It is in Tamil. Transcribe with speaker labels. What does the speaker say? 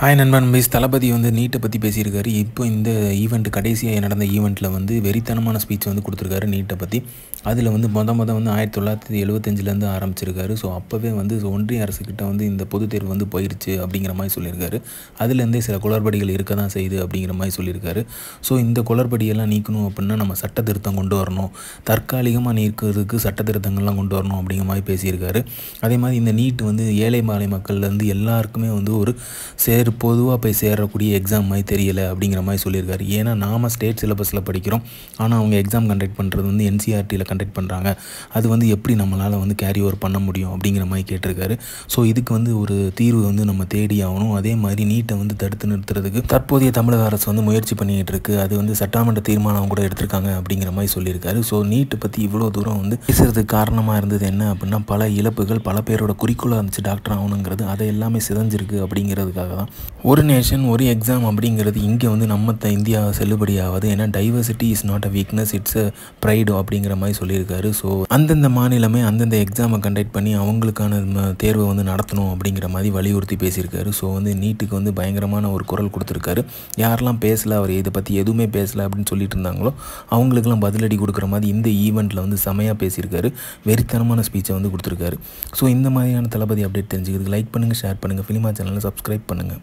Speaker 1: ஹாய் நண்பன் மிஸ் தளபதி வந்து நீட்டை பற்றி பேசியிருக்காரு இப்போ இந்த ஈவெண்ட் கடைசியாக நடந்த ஈவெண்ட்டில் வந்து வெறித்தனமான ஸ்பீச் வந்து கொடுத்துருக்காரு நீட்டை பற்றி அதில் வந்து மொத மொதல் வந்து ஆயிரத்தி தொள்ளாயிரத்தி எழுபத்தஞ்சிலேருந்து ஆரம்பிச்சிருக்காரு ஸோ அப்போவே வந்து ஒன்றிய அரசுக்கிட்ட வந்து இந்த பொது தேர்வு வந்து போயிடுச்சு அப்படிங்கிற மாதிரி சொல்லியிருக்காரு அதுலேருந்தே சில குளறுபடிகள் இருக்க தான் செய்யுது அப்படிங்கிற மாதிரி சொல்லியிருக்காரு ஸோ இந்த குளறுபடியெல்லாம் நீக்கணும் அப்படின்னா நம்ம சட்ட திருத்தம் கொண்டு வரணும் தற்காலிகமாக நீக்கிறதுக்கு சட்ட திருத்தங்கள்லாம் கொண்டு வரணும் அப்படிங்கிற மாதிரி பேசியிருக்காரு அதே மாதிரி இந்த நீட் வந்து ஏழை மாலை மக்கள்லேருந்து எல்லாருக்குமே வந்து ஒரு சேர் ஆசிரியர் பொதுவாக போய் சேரக்கூடிய எக்ஸாம் மாதிரி தெரியல அப்படிங்கிற மாதிரி சொல்லியிருக்காரு ஏன்னா நாம் ஸ்டேட் சிலபஸில் படிக்கிறோம் ஆனால் அவங்க எக்ஸாம் கண்டக்ட் பண்ணுறது வந்து என்சிஆர்டியில் e கண்டக்ட் பண்ணுறாங்க அது வந்து எப்படி நம்மளால் வந்து கேரி ஓவர் பண்ண முடியும் அப்படிங்கிற மாதிரி கேட்டிருக்காரு ஸோ இதுக்கு வந்து ஒரு தீர்வு வந்து நம்ம தேடி ஆகணும் அதே மாதிரி நீட்டை வந்து தடுத்து நிறுத்துறதுக்கு தற்போதைய தமிழக அரசு வந்து முயற்சி பண்ணிகிட்டு இருக்கு அது வந்து சட்டமன்ற தீர்மானம் கூட எடுத்திருக்காங்க அப்படிங்கிற மாதிரி சொல்லியிருக்காரு ஸோ நீட்டை பற்றி இவ்வளோ தூரம் வந்து பேசுறதுக்கு காரணமாக இருந்தது என்ன அப்படின்னா பல இழப்புகள் பல பேரோட குறிக்கோளாக இருந்துச்சு டாக்டர் ஆகணுங்கிறது அதை எல்லாமே சிதஞ்சிருக்கு அப்படிங்கிறதுக்காக தான் ஒரு நேஷன் ஒரு எக்ஸாம் அப்படிங்கிறது இங்கே வந்து நம்ம இந்தியா செல்லுபடி ஏன்னா diversity is not a weakness it's a pride அப்படிங்கிற மாதிரி சொல்லியிருக்காரு ஸோ அந்தந்த மாநிலமே அந்தந்த எக்ஸாமை கண்டக்ட் பண்ணி அவங்களுக்கான தேர்வை வந்து நடத்தணும் அப்படிங்கிற மாதிரி வலியுறுத்தி பேசியிருக்காரு ஸோ வந்து நீட்டுக்கு வந்து பயங்கரமான ஒரு குரல் கொடுத்துருக்காரு யாரெல்லாம் பேசலை அவர் இதை பற்றி எதுவுமே பேசலை அப்படின்னு சொல்லிட்டு இருந்தாங்களோ அவங்களுக்கெல்லாம் பதிலடி கொடுக்குற மாதிரி இந்த ஈவெண்ட்டில் வந்து செமையாக பேசியிருக்காரு வெறித்தனமான ஸ்பீச்சை வந்து கொடுத்துருக்காரு ஸோ இந்த மாதிரியான தளபதி அப்டேட் தெரிஞ்சுக்கிறதுக்கு லைக் பண்ணுங்கள் ஷேர் பண்ணுங்கள் ஃபிலிமா சேனலில் சப்ஸ்கிரைப் பண்ணுங்கள்